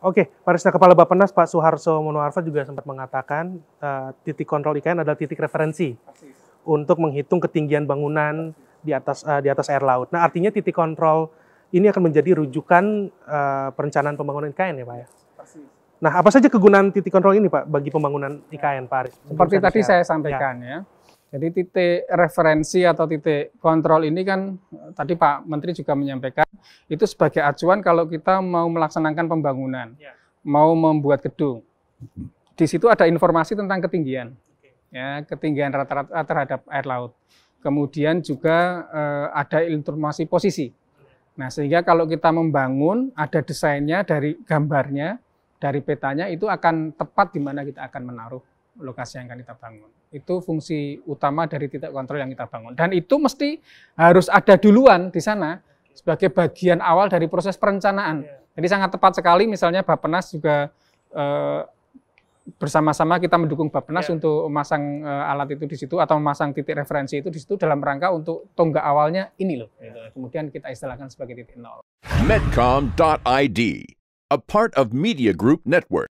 Oke, Barista Kepala Nas, Pak Suharso Monoarfa juga sempat mengatakan uh, titik kontrol IKN adalah titik referensi untuk menghitung ketinggian bangunan di atas uh, di atas air laut. Nah, artinya titik kontrol ini akan menjadi rujukan uh, perencanaan pembangunan IKN ya, Pak ya. Nah, apa saja kegunaan titik kontrol ini Pak bagi pembangunan IKN, ya. Pak Aris? Seperti tadi saya sampaikan ya. ya. Jadi titik referensi atau titik kontrol ini kan tadi Pak Menteri juga menyampaikan itu sebagai acuan kalau kita mau melaksanakan pembangunan, ya. mau membuat gedung. Di situ ada informasi tentang ketinggian, okay. ya ketinggian rata-rata terhadap air laut. Kemudian juga eh, ada informasi posisi. Nah sehingga kalau kita membangun ada desainnya dari gambarnya, dari petanya itu akan tepat di mana kita akan menaruh lokasi yang akan kita bangun. Itu fungsi utama dari titik kontrol yang kita bangun. Dan itu mesti harus ada duluan di sana sebagai bagian awal dari proses perencanaan. Iya. Jadi sangat tepat sekali misalnya Bappenas juga eh, bersama-sama kita mendukung Bappenas yeah. untuk memasang eh, alat itu di situ atau memasang titik referensi itu di situ dalam rangka untuk tonggak awalnya ini loh. Yeah. Kemudian kita istilahkan sebagai titik nol. Medcom.id, a part of Media Group Network.